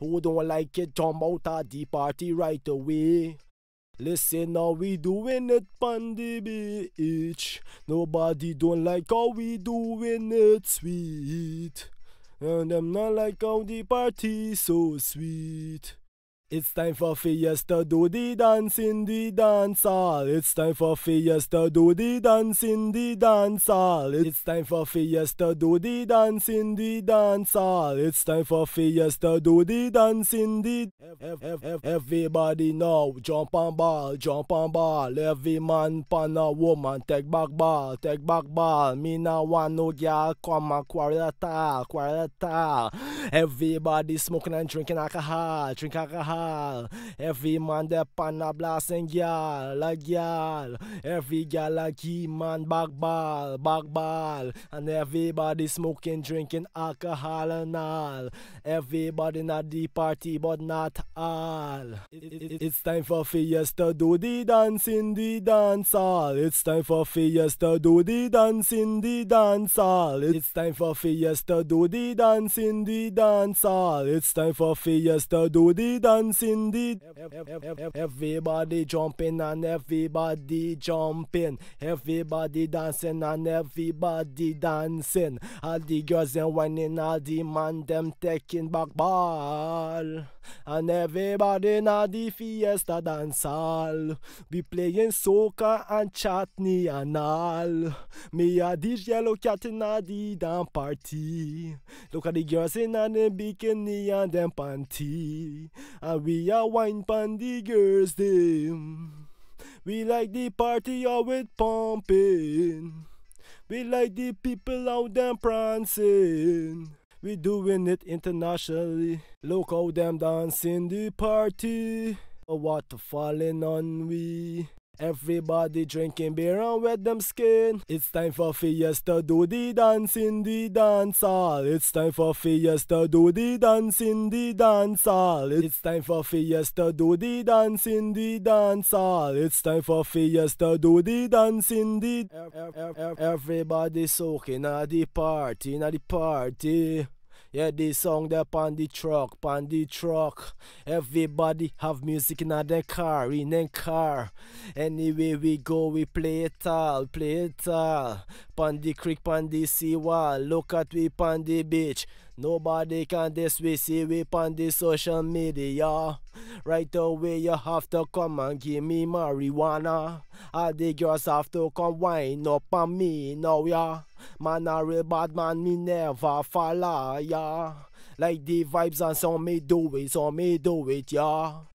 Who don't like it, Jump out of the party right away. Listen how we doing it on the beach. Nobody don't like how we doing it sweet. And I'm not like how the party so sweet. It's time for fiesta, do the dance in the dance hall. It's time for fiesta, do the dance in the dance hall. It's time for fiesta, do the dance in the dance hall. It's time for fiesta, do the dance in the. Everybody now, jump on ball, jump on ball. Every man pan a woman, take back ball, take back ball. Me now want no girl, come and quarrel at all, quarrel at all. Everybody smoking and drinking alcohol, drink alcohol. Every man depend a blasting gal, a gal. Every gal a key man back ball, back ball. And everybody smoking, drinking alcohol and all. Everybody not the party, but not all. It, it, it's time for Fiesta, do the dance in the dance hall. It's time for Fiesta, do the dance in the dance hall. It's time for Fiesta, do the dance in the dance hall. It's time for Fiesta, do the dance dance everybody jumping and everybody jumping everybody dancing and everybody dancing all the girls and whining all the man them taking back ball and everybody in the fiesta dance hall we playing soca and chutney and all me and this yellow cat in the damn party look at the girls in the bikini and them panty and we are wine pan girls them. We like the party always pumping. We like the people out them prancing. We doing it internationally. Look how them dancing the party. Oh, what falling on we. Everybody drinking beer and wet them skin. It's time for Fiesta, do the dance in the dance hall. It's time for Fiesta, do the dance in the dance hall. It's time for Fiesta, do the dance in the dance hall. It's time for Fiesta, do the dance in the. Everybody soaking at the party, at the party. Yeah, this song there on the truck, on the truck. Everybody have music in their car, in their car. Anyway we go, we play it all, play it all. On the creek, on the sea look at we on the beach. Nobody can this we see we on the social media. Right away, you have to come and give me marijuana. All the girls have to come wind up on me now, yeah. Man, a real bad man, me never follow, yeah. Like the vibes and some me do it, some me do it, yeah.